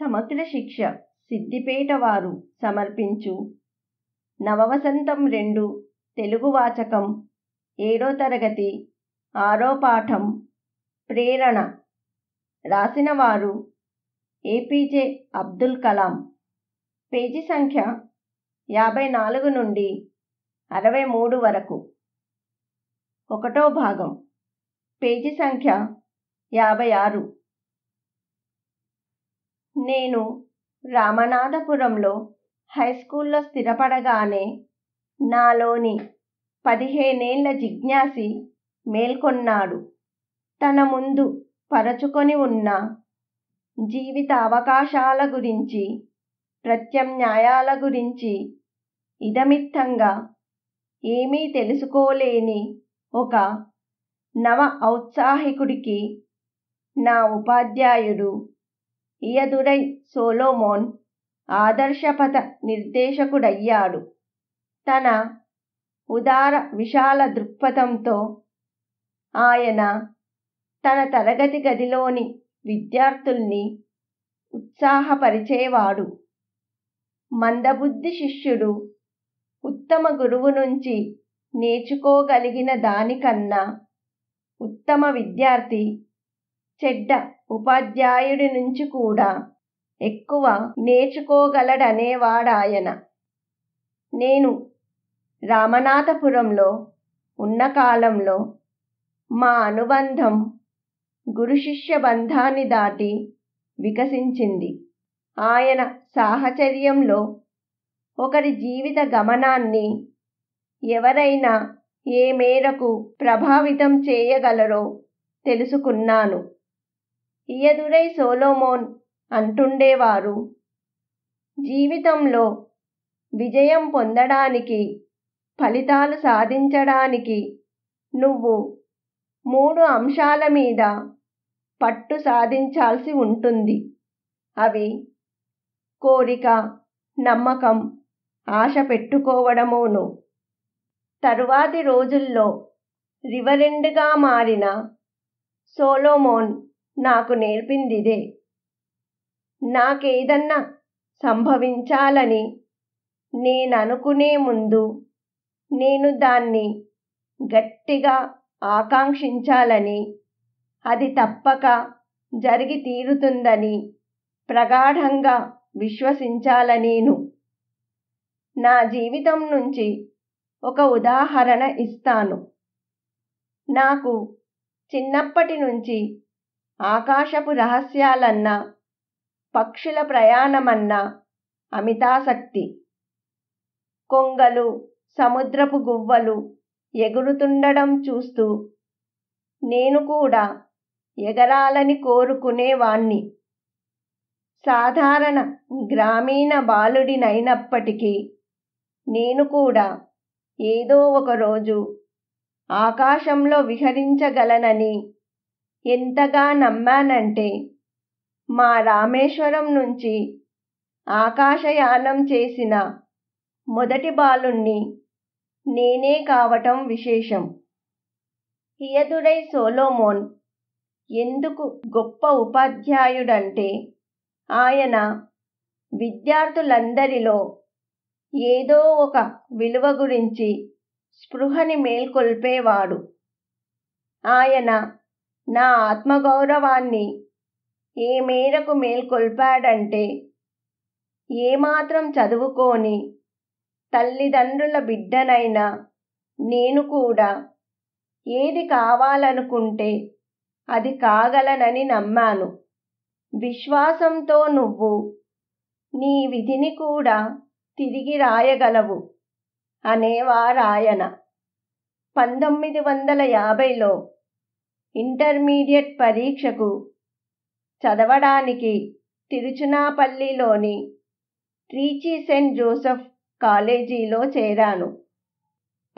సమతుల శిక్ష సిద్దిపేట వారు సమర్పించు నవవసంతం రెండు తెలుగు వాచకం ఏడో తరగతి ఆరో పాఠం ప్రేరణ రాసిన వారు ఏపీజే అబ్దుల్ కలాం పేజీ సంఖ్య యాభై నాలుగు నుండి అరవై మూడు వరకు ఒకటో భాగం పేజీ సంఖ్య యాభై ఆరు నేను రామనాథపురంలో హై స్కూల్లో స్థిరపడగానే నాలోని పదిహేనేళ్ల జిజ్ఞాసి మేల్కొన్నాడు తన ముందు పరచుకొని ఉన్న జీవిత అవకాశాల గురించి ప్రత్యామ్నాయాల గురించి ఇదమిత్తంగా ఏమీ తెలుసుకోలేని ఒక నవ ఔత్సాహికుడికి నా ఉపాధ్యాయుడు ఇయదురై సోలోమోన్ ఆదర్శపథ నిర్దేశకుడయ్యాడు తన ఉదార విశాల దృక్పథంతో ఆయన తన తరగతి గదిలోని విద్యార్థుల్ని ఉత్సాహపరిచేవాడు మందబుద్ధి శిష్యుడు ఉత్తమ గురువు నుంచి నేర్చుకోగలిగిన దానికన్నా ఉత్తమ విద్యార్థి చెడ్డ ఉపాధ్యాయుడి నుంచి కూడా ఎక్కువ నేర్చుకోగలడనేవాడాయన నేను రామనాథపురంలో ఉన్న కాలంలో మా అనుబంధం గురు శిష్య బంధాన్ని దాటి వికసించింది ఆయన సాహచర్యంలో ఒకరి జీవిత గమనాన్ని ఎవరైనా ఏ మేరకు ప్రభావితం చేయగలరో తెలుసుకున్నాను ఇయదురై సోలోమోన్ అంటుండేవారు జీవితంలో విజయం పొందడానికి ఫలితాలు సాధించడానికి నువ్వు మూడు అంశాల మీద పట్టు సాధించాల్సి ఉంటుంది అవి కోరిక నమ్మకం ఆశ పెట్టుకోవడమును తరువాతి రోజుల్లో రివరెండ్గా మారిన సోలోమోన్ నాకు నేర్పిందిదే నాకేదన్నా సంభవించాలని నేననుకునే ముందు నేను దాన్ని గట్టిగా ఆకాంక్షించాలని అది తప్పక జరిగి తీరుతుందని ప్రగాఢంగా విశ్వసించాలనేను నా జీవితం నుంచి ఒక ఉదాహరణ ఇస్తాను నాకు చిన్నప్పటి నుంచి ఆకాశపు రహస్యాలన్నా పక్షుల ప్రయాణమన్నా అమితాసక్తి కొంగలు సముద్రపు గువ్వలు ఎగురుతుండడం చూస్తూ నేను కూడా ఎగరాలని కోరుకునేవాణ్ణి సాధారణ గ్రామీణ బాలుడినైనప్పటికీ నేను కూడా ఏదో ఒకరోజు ఆకాశంలో విహరించగలనని ఎంతగా నమ్మానంటే మా రామేశ్వరం నుంచి ఆకాశయానం చేసిన మొదటి బాలుణ్ణి నేనే కావటం విశేషం హియదుడై సోలోమోన్ ఎందుకు గొప్ప ఉపాధ్యాయుడంటే ఆయన విద్యార్థులందరిలో ఏదో ఒక విలువ గురించి స్పృహని మేల్కొల్పేవాడు ఆయన నా ఆత్మగౌరవాన్ని ఏ మేరకు మేల్కొల్పాడంటే ఏమాత్రం చదువుకోని తల్లిదండ్రుల బిడ్డనైనా నేను కూడా ఏది కావాలనుకుంటే అది కాగలనని నమ్మాను విశ్వాసంతో నువ్వు నీ విధిని కూడా తిరిగి రాయగలవు అనేవారాయన పంతొమ్మిది వందల యాభైలో ఇంటర్మీడియట్ పరీక్షకు చదవడానికి తిరుచునాపల్లిలోని ట్రీచి సెయింట్ జోసెఫ్ కాలేజీలో చేరాను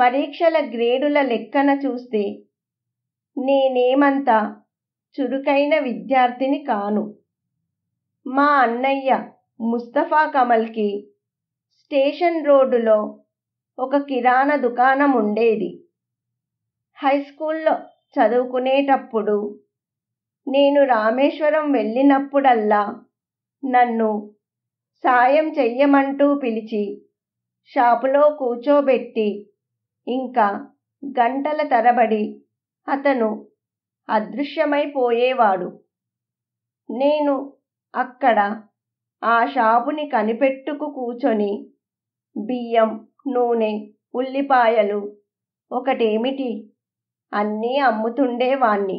పరీక్షల గ్రేడుల లెక్కన చూస్తే నేనేమంత చురుకైన విద్యార్థిని కాను మా అన్నయ్య ముస్తఫా కమల్కి స్టేషన్ రోడ్డులో ఒక కిరాణా దుకాణం ఉండేది హై స్కూల్లో చదువుకునేటప్పుడు నేను రామేశ్వరం వెళ్ళినప్పుడల్లా నన్ను సాయం చెయ్యమంటూ పిలిచి షాపులో కూర్చోబెట్టి ఇంకా గంటల తరబడి అతను అదృశ్యమైపోయేవాడు నేను అక్కడ ఆ షాపుని కనిపెట్టుకు కూర్చొని బియ్యం నూనె ఉల్లిపాయలు ఒకటేమిటి అన్నీ అమ్ముతుండేవాణ్ణి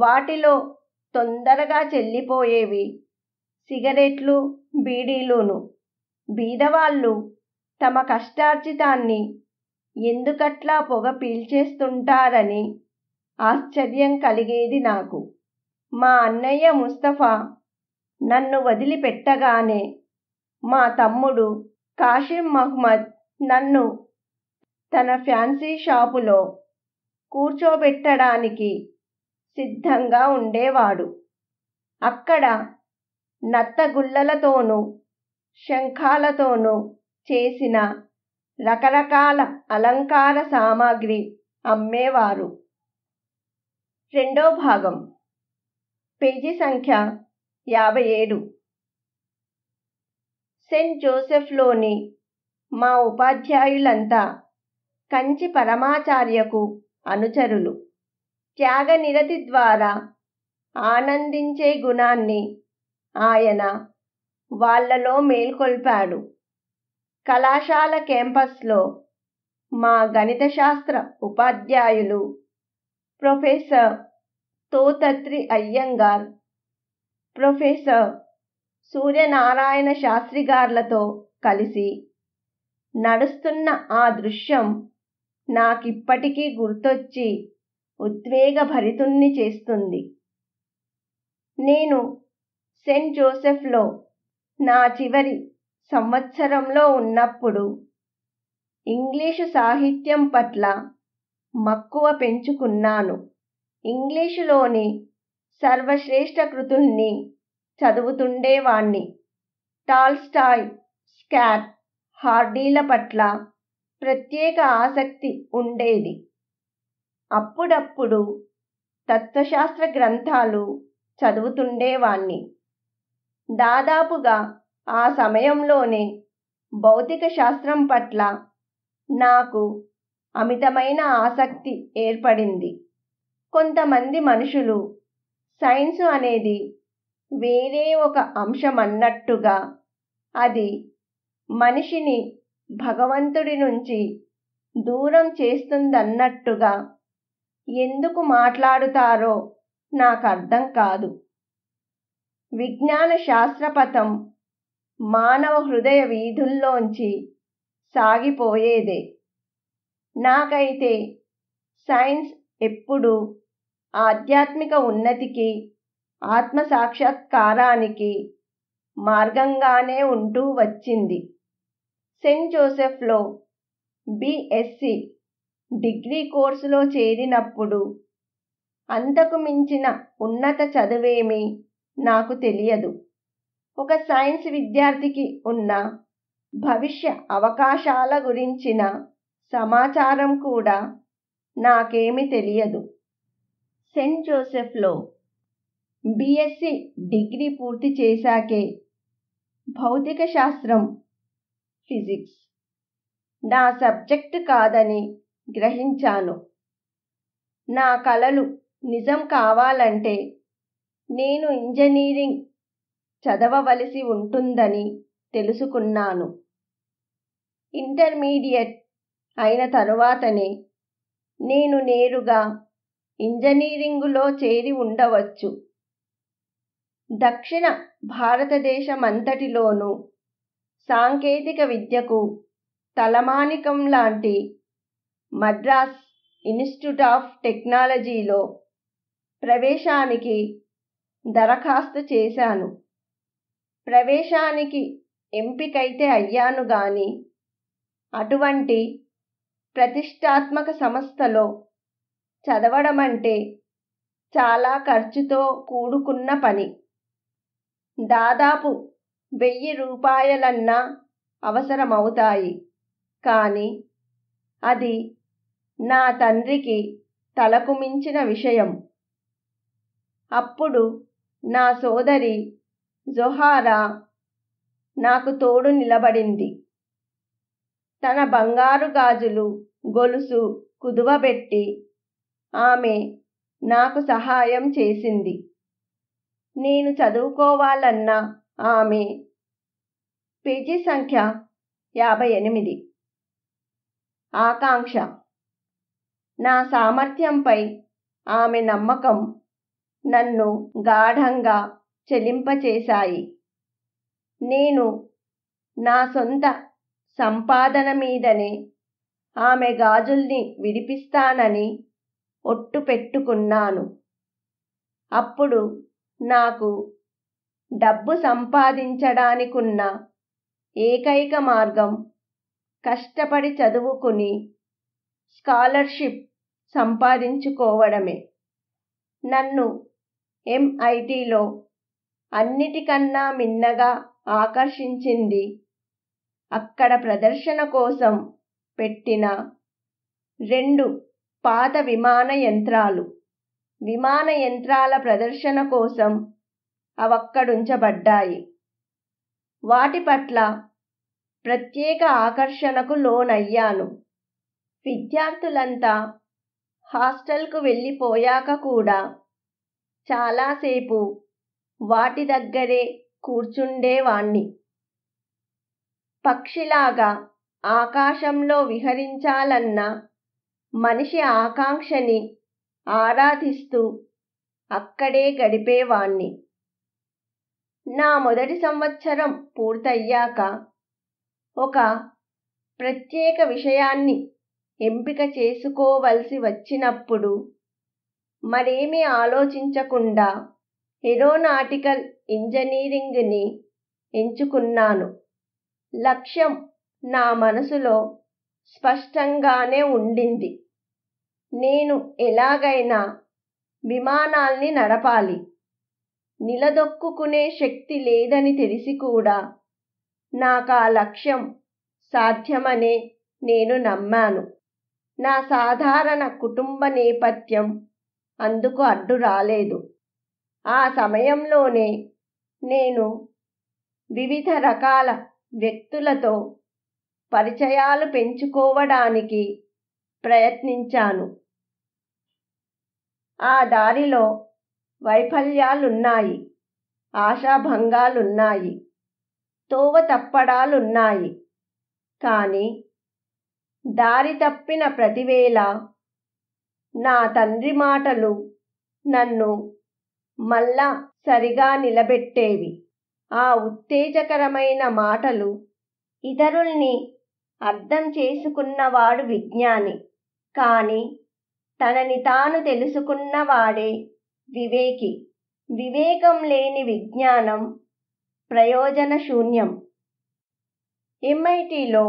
వాటిలో తొందరగా చెల్లిపోయేవి సిగరెట్లు బీడీలును బీదవాళ్ళు తమ కష్టార్జితాన్ని ఎందుకట్లా పొగ పీల్చేస్తుంటారని ఆశ్చర్యం కలిగేది నాకు మా అన్నయ్య ముస్తఫా నన్ను వదిలిపెట్టగానే మా తమ్ముడు కాషిం మహ్మద్ నన్ను తన ఫ్యాన్సీ షాపులో కూర్చోబెట్టడానికి సిద్ధంగా ఉండేవాడు అక్కడ నత్తగుల్లలతోనూ శంఖాలతోనూ చేసిన రకరకాల అలంకార సామాగ్రి అమ్మేవారు రెండో భాగం పేజీ సంఖ్య యాభై ఏడు సెయింట్ జోసెఫ్లోని మా ఉపాధ్యాయులంతా కంచి పరమాచార్యకు అనుచరులు త్యాగ నిరతి ద్వారా ఆనందించే గుణాన్ని ఆయన వాళ్లలో మేల్కొల్పాడు కళాశాల క్యాంపస్లో మా గణిత శాస్త్ర ఉపాధ్యాయులు ప్రొఫెసర్ తోతత్రి అయ్యంగార్ ప్రొఫెసర్ సూర్యనారాయణ శాస్త్రి గార్లతో కలిసి నడుస్తున్న ఆ దృశ్యం నాకిప్పటికీ గుర్తొచ్చి ఉద్వేగభరితుణ్ణి చేస్తుంది నేను సెయింట్ జోసెఫ్లో నా చివరి సంవత్సరంలో ఉన్నప్పుడు ఇంగ్లీషు సాహిత్యం పట్ల మక్కువ పెంచుకున్నాను ఇంగ్లీషులోని సర్వశ్రేష్ఠ కృతుల్ని చదువుతుండేవాణ్ణి టాల్స్టాయ్ స్కాట్ హార్డీల పట్ల ప్రత్యేక ఆసక్తి ఉండేది అప్పుడప్పుడు తత్వశాస్త్ర గ్రంథాలు చదువుతుండేవాణ్ణి దాదాపుగా ఆ సమయంలోనే భౌతిక శాస్త్రం పట్ల నాకు అమితమైన ఆసక్తి ఏర్పడింది కొంతమంది మనుషులు సైన్స్ అనేది వేరే ఒక అంశం అన్నట్టుగా అది మనిషిని భగవంతుడి నుంచి దూరం చేస్తుందన్నట్టుగా ఎందుకు మాట్లాడుతారో నాకు అర్థం కాదు విజ్ఞాన శాస్త్రపథం మానవ హృదయ వీధుల్లోంచి సాగిపోయేదే నాకైతే సైన్స్ ఎప్పుడు ఆధ్యాత్మిక ఉన్నతికి ఆత్మ సాక్షాత్కారానికి మార్గంగానే ఉంటూ వచ్చింది సెయింట్ జోసెఫ్లో బిఎస్సి డిగ్రీ కోర్సులో చేరినప్పుడు అంతకు మించిన ఉన్నత చదువేమీ నాకు తెలియదు ఒక సైన్స్ విద్యార్థికి ఉన్న భవిష్య అవకాశాల గురించిన సమాచారం కూడా నాకేమీ తెలియదు సెయింట్ జోసెఫ్లో బీఎస్సీ డిగ్రీ పూర్తి చేశాకే భౌతిక శాస్త్రం ఫిజిక్స్ నా సబ్జెక్టు కాదని గ్రహించాను నా కళలు నిజం కావాలంటే నేను ఇంజనీరింగ్ చదవవలసి ఉంటుందని తెలుసుకున్నాను ఇంటర్మీడియట్ అయిన తరువాతనే నేను నేరుగా ఇంజనీరింగులో చేరి ఉండవచ్చు దక్షిణ భారతదేశమంతటిలోనూ సాంకేతిక విద్యకు తలమానికం లాంటి మద్రాస్ ఇన్స్టిట్యూట్ ఆఫ్ టెక్నాలజీలో ప్రవేశానికి దరఖాస్తు చేశాను ప్రవేశానికి ఎంపికైతే అయ్యాను కానీ అటువంటి ప్రతిష్టాత్మక సంస్థలో చదవడం అంటే చాలా ఖర్చుతో కూడుకున్న పని దాదాపు వెయ్యి రూపాయలన్నా అవసరమవుతాయి కానీ అది నా తండ్రికి తలకు మించిన విషయం అప్పుడు నా సోదరి జొహారా నాకు తోడు నిలబడింది తన బంగారు గాజులు గొలుసు కుదువబెట్టి ఆమె నాకు సహాయం చేసింది నేను చదువుకోవాలన్నా ఆమె పేజీ సంఖ్య యాభై ఎనిమిది ఆకాంక్ష నా సామర్థ్యంపై ఆమె నమ్మకం నన్ను గాఢంగా చెలింపచేశాయి నేను నా సొంత సంపాదన మీదనే ఆమె గాజుల్ని విడిపిస్తానని ఒట్టు పెట్టుకున్నాను అప్పుడు నాకు డబ్బు సంపాదించడానికున్న ఏకైక మార్గం కష్టపడి చదువుకుని స్కాలర్షిప్ సంపాదించుకోవడమే నన్ను ఎంఐటిలో అన్నిటికన్నా మిన్నగా ఆకర్షించింది అక్కడ ప్రదర్శన కోసం పెట్టిన రెండు పాత విమాన యంత్రాలు విమాన యంత్రాల ప్రదర్శన కోసం అవక్కడుంచబడ్డాయి వాటి పట్ల ప్రత్యేక ఆకర్షణకు లోనయ్యాను విద్యార్థులంతా హాస్టల్కు వెళ్ళిపోయాక కూడా చాలాసేపు వాటి దగ్గరే కూర్చుండేవాణ్ణి పక్షిలాగా ఆకాశంలో విహరించాలన్న మనిషి ఆకాంక్షని ఆరాధిస్తూ అక్కడే గడిపేవాణ్ణి నా మొదటి సంవత్సరం పూర్తయ్యాక ఒక ప్రత్యేక విషయాన్ని ఎంపిక చేసుకోవలసి వచ్చినప్పుడు మరేమీ ఆలోచించకుండా ఏరోనాటికల్ ఇంజనీరింగ్ని ఎంచుకున్నాను లక్ష్యం నా మనసులో స్పష్టంగానే ఉండింది నేను ఎలాగైనా విమానాల్ని నడపాలి నిలదొక్కుకునే శక్తి లేదని తెలిసి కూడా నాకు ఆ లక్ష్యం సాధ్యమనే నేను నమ్మాను నా సాధారణ కుటుంబ నేపథ్యం అందుకు అడ్డు రాలేదు ఆ సమయంలోనే నేను వివిధ రకాల వ్యక్తులతో పరిచయాలు పెంచుకోవడానికి ప్రయత్నించాను ఆ దారిలో వైఫల్యాలున్నాయి ఆశాభంగాలున్నాయి తోవ తప్పడాలున్నాయి కానీ దారి తప్పిన ప్రతివేళ నా తండ్రి మాటలు నన్ను మళ్ళా సరిగా నిలబెట్టేవి ఆ ఉత్తేజకరమైన మాటలు ఇతరుల్ని అర్థం చేసుకున్నవాడు విజ్ఞాని కానీ తనని తాను తెలుసుకున్నవాడే వివేకి వివేకం లేని విజ్ఞానం ప్రయోజన శూన్యం ఎంఐటిలో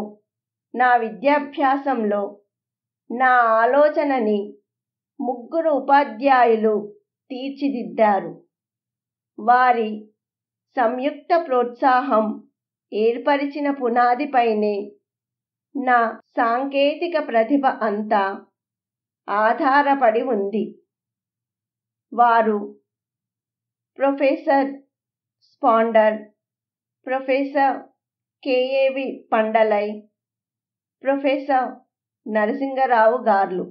నా విద్యాభ్యాసంలో నా ఆలోచనని ముగ్గురు ఉపాధ్యాయులు తీర్చిదిద్దారు వారి సంయుక్త ప్రోత్సాహం ఏర్పరిచిన పునాదిపైనే నా సాంకేతిక ప్రతిభ అంతా ఆధారపడి ఉంది వారు professor Spender professor K A V Pandalai professor Narasingarao గార్లు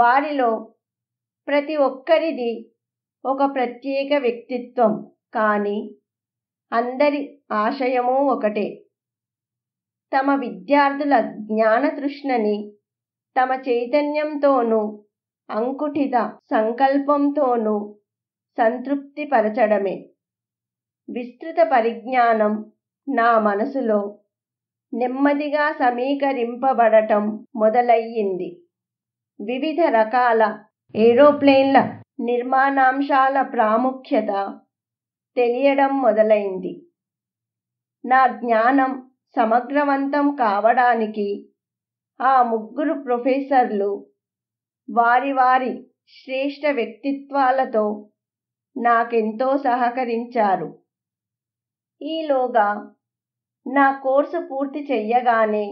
వారిలో ప్రతి ఒక్కరిది ఒక ప్రత్యేక వ్యక్తిత్వం కానీ అందరి ఆశయము ఒకటే తమ విద్యార్థుల జ్ఞానతృష్ణని తమ చైతన్యంతోనూ అంకుఠిత సంకల్పంతోనూ సంతృప్తిపరచడమే విస్తృత పరిజ్ఞానం నా మనసులో నెమ్మదిగా సమీకరింపబడటం మొదలయ్యింది వివిధ రకాల ఏరోప్లేన్ల నిర్మాణాంశాల ప్రాముఖ్యత తెలియడం మొదలైంది నా జ్ఞానం సమగ్రవంతం కావడానికి ఆ ముగ్గురు ప్రొఫెసర్లు వారి వారి శ్రేష్ట వ్యక్తిత్వాలతో నాకెంతో సహకరించారు ఈలోగా నా కోర్సు పూర్తి చెయ్యగానే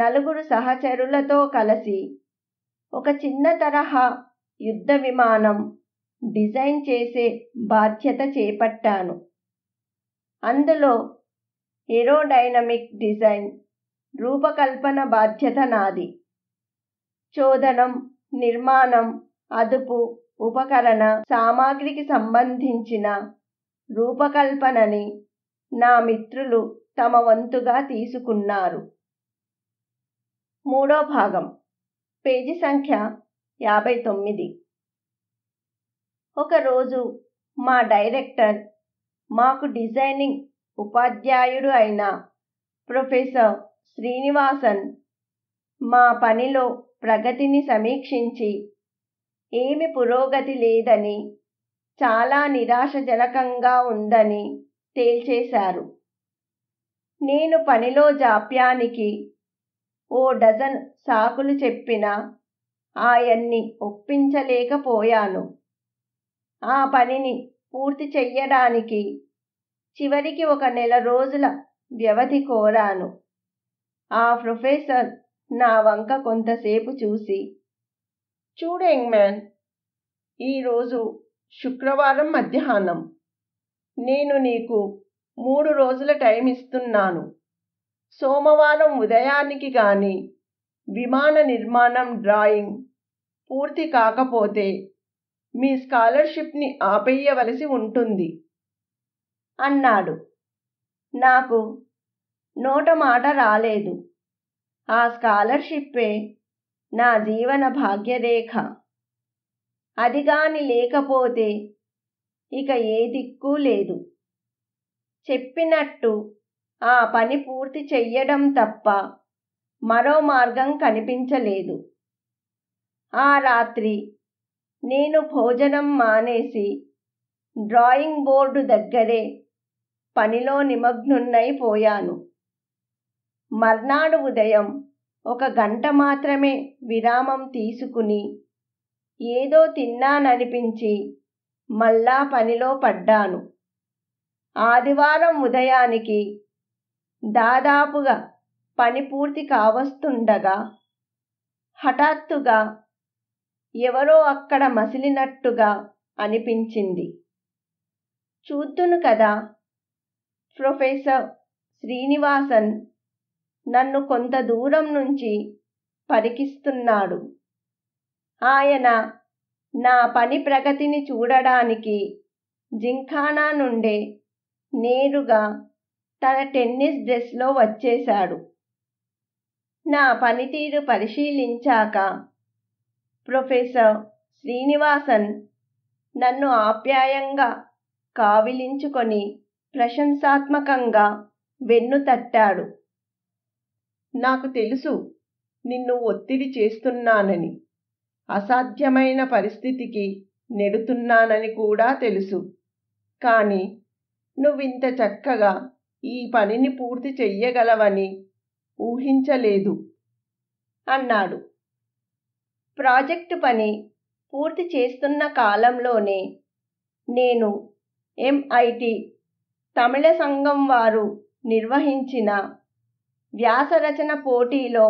నలుగురు సహచరులతో కలిసి ఒక చిన్న తరహా యుద్ధ విమానం డిజైన్ చేసే బాధ్యత చేపట్టాను అందులో ఏరోడైనమిక్ డిజైన్ రూపకల్పన బాధ్యత నాది చోదనం నిర్మాణం అదుపు ఉపకరణ సామాగ్రికి సంబంధించిన రూపకల్పనని నా మిత్రులు తమ వంతుగా తీసుకున్నారు మూడో భాగం పేజీ సంఖ్య యాభై తొమ్మిది ఒకరోజు మా డైరెక్టర్ మాకు డిజైనింగ్ ఉపాధ్యాయుడు అయిన ప్రొఫెసర్ శ్రీనివాసన్ మా పనిలో ప్రగతిని సమీక్షించి ఏమి పురోగతి లేదని చాలా నిరాశజనకంగా ఉందని తేల్చేశారు నేను పనిలో జాప్యానికి ఓ డజన్ సాకులు చెప్పినా ఆయన్ని ఒప్పించలేకపోయాను ఆ పనిని పూర్తి చెయ్యడానికి చివరికి ఒక నెల రోజుల వ్యవధి కోరాను ఆ ప్రొఫెసర్ నా వంక కొంతసేపు చూసి చూడేంగ్ మ్యాన్ ఈరోజు శుక్రవారం మధ్యాహ్నం నేను నీకు మూడు రోజుల టైం ఇస్తున్నాను సోమవారం ఉదయానికి కానీ విమాన నిర్మాణం డ్రాయింగ్ పూర్తి కాకపోతే మీ స్కాలర్షిప్ని ఆపేయవలసి ఉంటుంది అన్నాడు నాకు నోట మాట రాలేదు ఆ స్కాలర్షిప్పే నా జీవన భాగ్యరేఖ అది కాని లేకపోతే ఇక ఏ దిక్కు లేదు చెప్పినట్టు ఆ పని పూర్తి చెయ్యడం తప్ప మరో మార్గం కనిపించలేదు ఆ రాత్రి నేను భోజనం మానేసి డ్రాయింగ్ బోర్డు దగ్గరే పనిలో నిమగ్నున్నైపోయాను మర్నాడు ఉదయం ఒక గంట మాత్రమే విరామం తీసుకుని ఏదో తిన్నాననిపించి మళ్ళా పనిలో పడ్డాను ఆదివారం ఉదయానికి దాదాపుగా పని పూర్తి కావస్తుండగా హఠాత్తుగా ఎవరో అక్కడ మసిలినట్టుగా అనిపించింది చూద్దును కదా ప్రొఫెసర్ శ్రీనివాసన్ నన్ను కొంత దూరం నుంచి పరికిస్తున్నాడు ఆయన నా పని ప్రగతిని చూడడానికి జింఖానా నుండే నేరుగా తన టెన్నిస్ డ్రెస్లో వచ్చేశాడు నా పనితీరు పరిశీలించాక ప్రొఫెసర్ శ్రీనివాసన్ నన్ను ఆప్యాయంగా కావిలించుకొని ప్రశంసాత్మకంగా వెన్ను తట్టాడు నాకు తెలుసు నిన్ను ఒత్తిడి చేస్తున్నానని అసాధ్యమైన పరిస్థితికి నెడుతున్నానని కూడా తెలుసు కానీ నువ్వింత చక్కగా ఈ పనిని పూర్తి చెయ్యగలవని ఊహించలేదు అన్నాడు ప్రాజెక్టు పని పూర్తి చేస్తున్న కాలంలోనే నేను ఎంఐటి తమిళ సంఘం వారు నిర్వహించిన వ్యాసరచన పోటీలో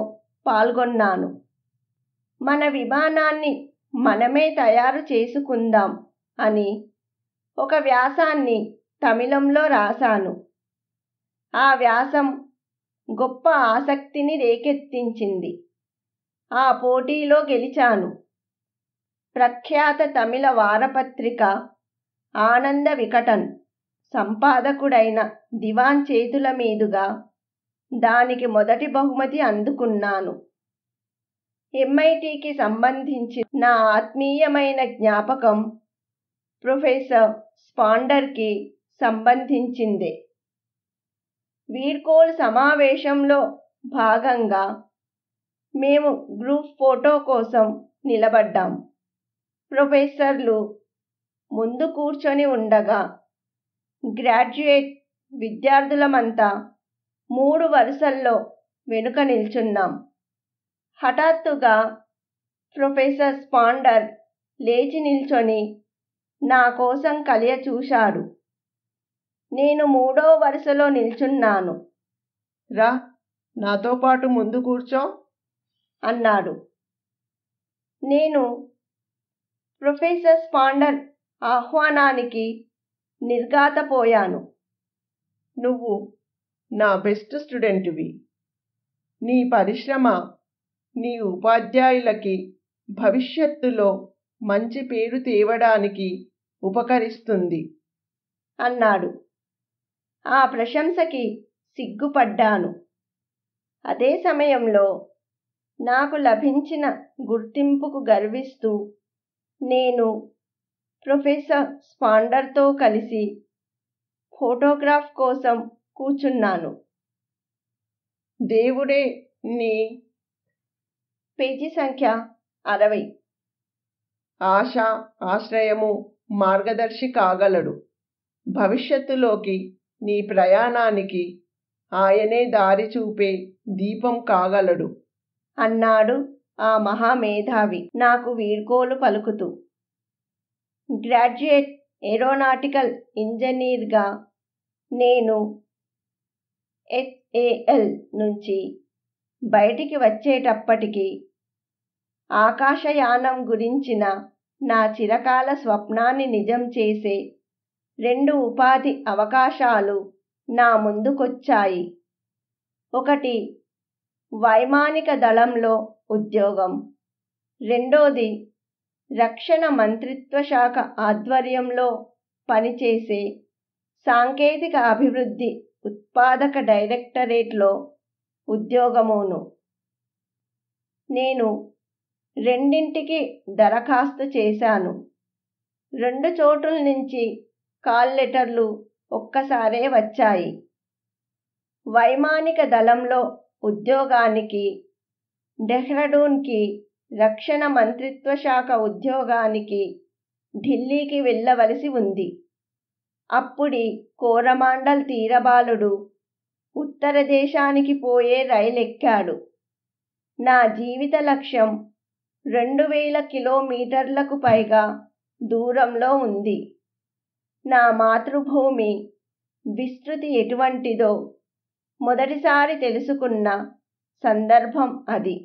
పాల్గొన్నాను మన విమానాన్ని మనమే తయారు చేసుకుందాం అని ఒక వ్యాసాన్ని తమిళంలో రాశాను ఆ వ్యాసం గొప్ప ఆసక్తిని రేకెత్తించింది ఆ పోటీలో గెలిచాను ప్రఖ్యాత తమిళ వారపత్రిక ఆనంద వికటన్ సంపాదకుడైన దివాన్ చేతుల మీదుగా దానికి మొదటి బహుమతి అందుకున్నాను ఎంఐటికి సంబంధించి నా ఆత్మీయమైన జ్ఞాపకం ప్రొఫెసర్ స్పాండర్కి సంబంధించిందే వీడ్కోల్ సమావేశంలో భాగంగా మేము గ్రూప్ ఫోటో కోసం నిలబడ్డాం ప్రొఫెసర్లు ముందు కూర్చొని ఉండగా గ్రాడ్యుయేట్ విద్యార్థులమంతా మూడు వరుసల్లో వెనుక నిల్చున్నాం హఠాత్తుగా ప్రొఫెసర్ స్పాండర్ లేచి నిల్చొని నా కోసం కలియ చూశాడు నేను మూడో వరుసలో నిల్చున్నాను రా నాతో పాటు ముందు కూర్చో అన్నాడు నేను ప్రొఫెసర్ స్పాండర్ ఆహ్వానానికి నిర్ఘాతపోయాను నువ్వు నా బెస్ట్ స్టూడెంట్వి నీ పరిశ్రమ నీ ఉపాధ్యాయులకి భవిష్యత్తులో మంచి పేరు తేవడానికి ఉపకరిస్తుంది అన్నాడు ఆ ప్రశంసకి సిగ్గుపడ్డాను అదే సమయంలో నాకు లభించిన గుర్తింపుకు గర్విస్తూ నేను ప్రొఫెసర్ స్పాండర్తో కలిసి ఫోటోగ్రాఫ్ కోసం కూర్చున్నాను దేవుడే నీ పేజీ సంఖ్య అరవై ఆశ ఆశ్రయము మార్గదర్శి కాగలడు భవిష్యత్తులోకి నీ ప్రయాణానికి ఆయనే దారి చూపే దీపం కాగలడు అన్నాడు ఆ మహామేధావి నాకు వీడ్కోలు పలుకుతూ గ్రాడ్యుయేట్ ఏరోనాటికల్ ఇంజనీర్గా నేను హెచ్ఏఎల్ నుంచి బయటికి వచ్చేటప్పటికి ఆకాశయానం గురించిన నా చిరకాల స్వప్నాన్ని నిజం చేసే రెండు ఉపాధి అవకాశాలు నా ముందుకొచ్చాయి ఒకటి వైమానిక దళంలో ఉద్యోగం రెండోది రక్షణ మంత్రిత్వ శాఖ ఆధ్వర్యంలో పనిచేసే సాంకేతిక అభివృద్ధి ఉత్పాదక డైరెక్టరేట్లో ఉద్యోగమును నేను రెండింటికి దరఖాస్తు చేశాను రెండు చోట్ల నుంచి కాల్ లెటర్లు ఒక్కసారే వచ్చాయి వైమానిక దళంలో ఉద్యోగానికి డెహ్రడూన్కి రక్షణ మంత్రిత్వ శాఖ ఉద్యోగానికి ఢిల్లీకి వెళ్ళవలసి ఉంది అప్పుడి కోరమాండల్ తీరబాలుడు ఉత్తర దేశానికి పోయే రైలెక్కాడు నా జీవిత లక్ష్యం రెండు వేల కిలోమీటర్లకు పైగా దూరంలో ఉంది నా మాతృభూమి విస్తృతి ఎటువంటిదో మొదటిసారి తెలుసుకున్న సందర్భం అది